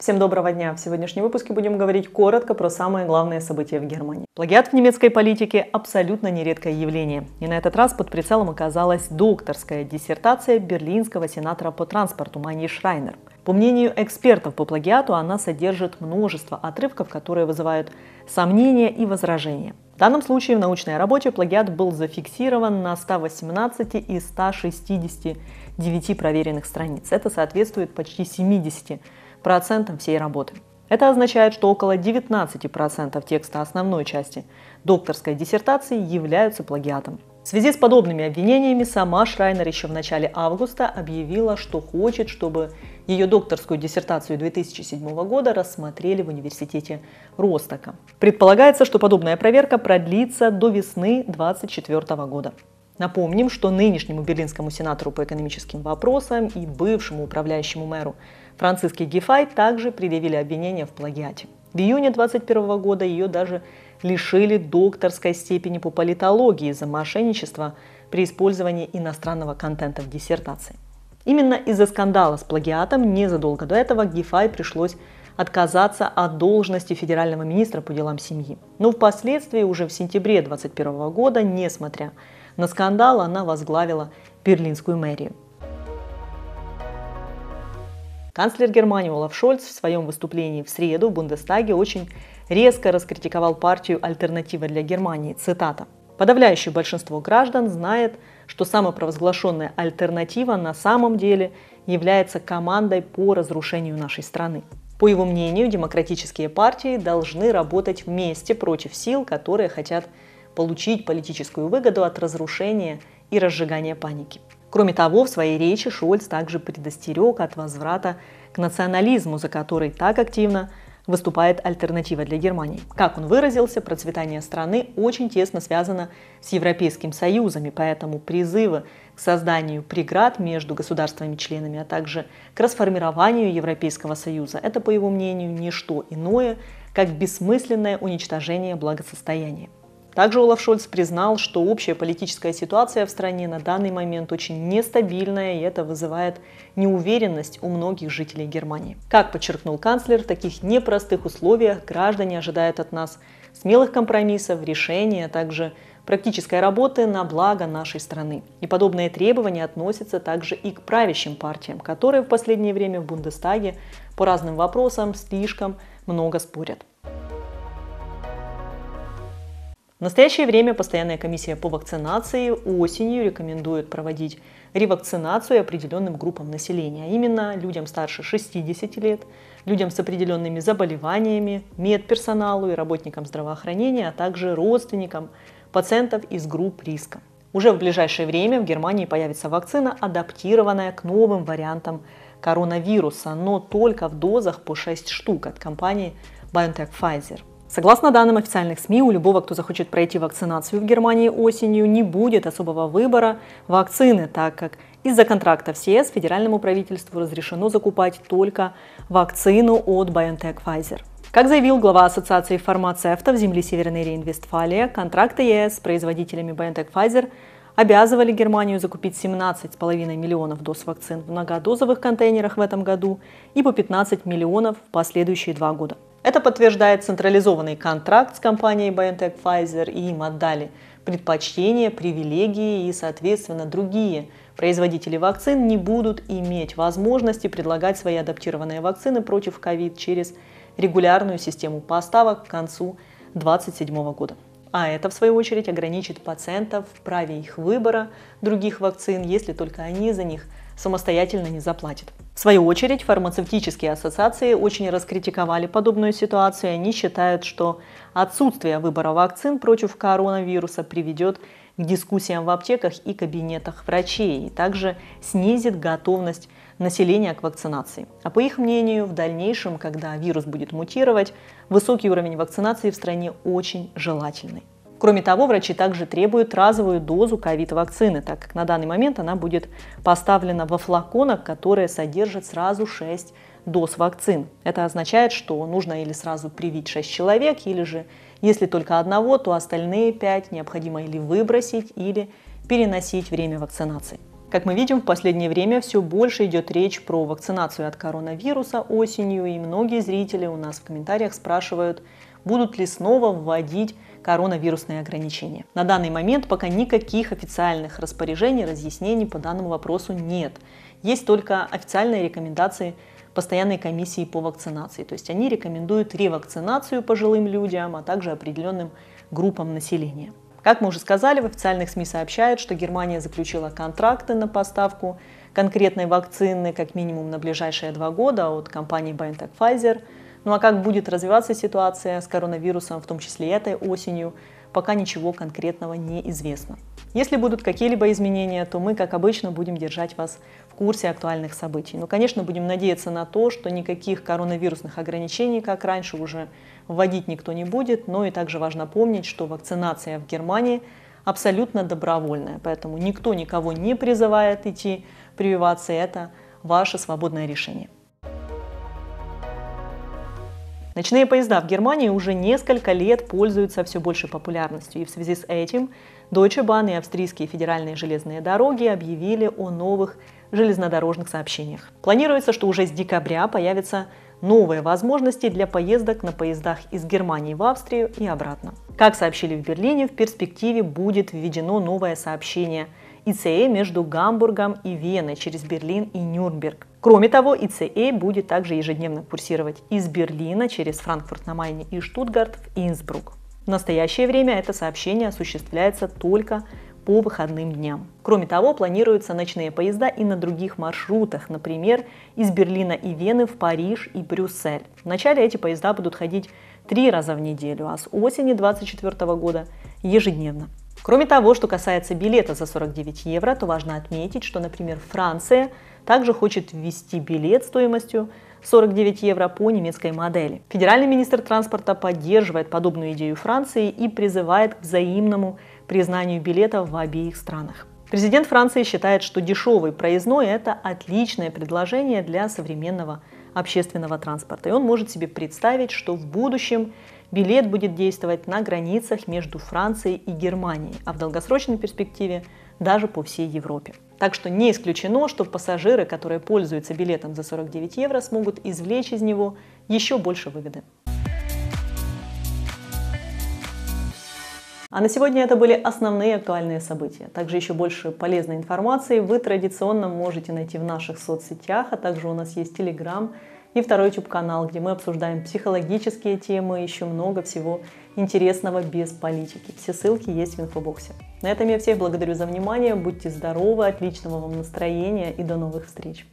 Всем доброго дня! В сегодняшнем выпуске будем говорить коротко про самые главные события в Германии. Плагиат в немецкой политике – абсолютно нередкое явление. И на этот раз под прицелом оказалась докторская диссертация берлинского сенатора по транспорту Мани Шрайнер. По мнению экспертов по плагиату, она содержит множество отрывков, которые вызывают сомнения и возражения. В данном случае в научной работе плагиат был зафиксирован на 118 из 169 проверенных страниц. Это соответствует почти 70 процентом всей работы. Это означает, что около 19% текста основной части докторской диссертации являются плагиатом. В связи с подобными обвинениями сама Шрайнер еще в начале августа объявила, что хочет, чтобы ее докторскую диссертацию 2007 года рассмотрели в университете Ростока. Предполагается, что подобная проверка продлится до весны 2024 года. Напомним, что нынешнему берлинскому сенатору по экономическим вопросам и бывшему управляющему мэру Франциски Гефай также предъявили обвинение в плагиате. В июне 2021 года ее даже лишили докторской степени по политологии за мошенничество при использовании иностранного контента в диссертации. Именно из-за скандала с плагиатом незадолго до этого Гефай пришлось отказаться от должности федерального министра по делам семьи. Но впоследствии, уже в сентябре 2021 года, несмотря на скандал, она возглавила Берлинскую мэрию. Канцлер Германии Олаф Шольц в своем выступлении в среду в Бундестаге очень резко раскритиковал партию «Альтернатива для Германии». Цитата. «Подавляющее большинство граждан знает, что самопровозглашенная альтернатива на самом деле является командой по разрушению нашей страны. По его мнению, демократические партии должны работать вместе против сил, которые хотят получить политическую выгоду от разрушения и разжигания паники. Кроме того, в своей речи Шольц также предостерег от возврата к национализму, за который так активно выступает альтернатива для Германии. Как он выразился, процветание страны очень тесно связано с Европейским Союзом, и поэтому призывы к созданию преград между государствами-членами, а также к расформированию Европейского Союза – это, по его мнению, не что иное, как бессмысленное уничтожение благосостояния. Также Олаф Шольц признал, что общая политическая ситуация в стране на данный момент очень нестабильная, и это вызывает неуверенность у многих жителей Германии. Как подчеркнул канцлер, в таких непростых условиях граждане ожидают от нас смелых компромиссов, решений, а также практической работы на благо нашей страны. И подобные требования относятся также и к правящим партиям, которые в последнее время в Бундестаге по разным вопросам слишком много спорят. В настоящее время постоянная комиссия по вакцинации осенью рекомендует проводить ревакцинацию определенным группам населения, а именно людям старше 60 лет, людям с определенными заболеваниями, медперсоналу и работникам здравоохранения, а также родственникам пациентов из групп риска. Уже в ближайшее время в Германии появится вакцина, адаптированная к новым вариантам коронавируса, но только в дозах по 6 штук от компании BioNTech Pfizer. Согласно данным официальных СМИ, у любого, кто захочет пройти вакцинацию в Германии осенью, не будет особого выбора вакцины, так как из-за контракта в СЕС федеральному правительству разрешено закупать только вакцину от BioNTech Pfizer. Как заявил глава Ассоциации фармацевтов земли Северной Рейн-Вестфалия, контракты ЕС с производителями BioNTech Pfizer обязывали Германию закупить 17,5 миллионов доз вакцин в многодозовых контейнерах в этом году и по 15 миллионов в последующие два года. Это подтверждает централизованный контракт с компанией BioNTech Pfizer, и им отдали предпочтения, привилегии и, соответственно, другие производители вакцин не будут иметь возможности предлагать свои адаптированные вакцины против ковид через регулярную систему поставок к концу 2027 года. А это, в свою очередь, ограничит пациентов в праве их выбора других вакцин, если только они за них самостоятельно не заплатят. В свою очередь, фармацевтические ассоциации очень раскритиковали подобную ситуацию. Они считают, что отсутствие выбора вакцин против коронавируса приведет к дискуссиям в аптеках и кабинетах врачей, и также снизит готовность населения к вакцинации. А по их мнению, в дальнейшем, когда вирус будет мутировать, высокий уровень вакцинации в стране очень желательный. Кроме того, врачи также требуют разовую дозу ковид-вакцины, так как на данный момент она будет поставлена во флаконах, которые содержат сразу 6 доз вакцин. Это означает, что нужно или сразу привить 6 человек, или же, если только одного, то остальные 5 необходимо или выбросить, или переносить время вакцинации. Как мы видим, в последнее время все больше идет речь про вакцинацию от коронавируса осенью, и многие зрители у нас в комментариях спрашивают, будут ли снова вводить коронавирусные ограничения. На данный момент пока никаких официальных распоряжений, разъяснений по данному вопросу нет. Есть только официальные рекомендации постоянной комиссии по вакцинации. То есть они рекомендуют ревакцинацию пожилым людям, а также определенным группам населения. Как мы уже сказали, в официальных СМИ сообщают, что Германия заключила контракты на поставку конкретной вакцины как минимум на ближайшие два года от компании BioNTech Pfizer – ну а как будет развиваться ситуация с коронавирусом, в том числе этой осенью, пока ничего конкретного не известно. Если будут какие-либо изменения, то мы, как обычно, будем держать вас в курсе актуальных событий. Но, ну, конечно, будем надеяться на то, что никаких коронавирусных ограничений, как раньше, уже вводить никто не будет. Но и также важно помнить, что вакцинация в Германии абсолютно добровольная, поэтому никто никого не призывает идти прививаться, это ваше свободное решение. Ночные поезда в Германии уже несколько лет пользуются все большей популярностью, и в связи с этим Deutsche Bahn и австрийские федеральные железные дороги объявили о новых железнодорожных сообщениях. Планируется, что уже с декабря появятся новые возможности для поездок на поездах из Германии в Австрию и обратно. Как сообщили в Берлине, в перспективе будет введено новое сообщение – ИЦЕ между Гамбургом и Веной через Берлин и Нюрнберг. Кроме того, ИЦЕ будет также ежедневно курсировать из Берлина через Франкфурт на Майне и Штутгарт в Инсбрук. В настоящее время это сообщение осуществляется только по выходным дням. Кроме того, планируются ночные поезда и на других маршрутах, например, из Берлина и Вены в Париж и Брюссель. Вначале эти поезда будут ходить три раза в неделю, а с осени 2024 года ежедневно. Кроме того, что касается билета за 49 евро, то важно отметить, что, например, Франция также хочет ввести билет стоимостью 49 евро по немецкой модели. Федеральный министр транспорта поддерживает подобную идею Франции и призывает к взаимному признанию билетов в обеих странах. Президент Франции считает, что дешевый проездной – это отличное предложение для современного общественного транспорта. И он может себе представить, что в будущем билет будет действовать на границах между Францией и Германией, а в долгосрочной перспективе даже по всей Европе. Так что не исключено, что пассажиры, которые пользуются билетом за 49 евро, смогут извлечь из него еще больше выгоды. А на сегодня это были основные актуальные события. Также еще больше полезной информации вы традиционно можете найти в наших соцсетях, а также у нас есть Телеграм, и второй YouTube-канал, где мы обсуждаем психологические темы и еще много всего интересного без политики. Все ссылки есть в инфобоксе. На этом я всех благодарю за внимание, будьте здоровы, отличного вам настроения и до новых встреч!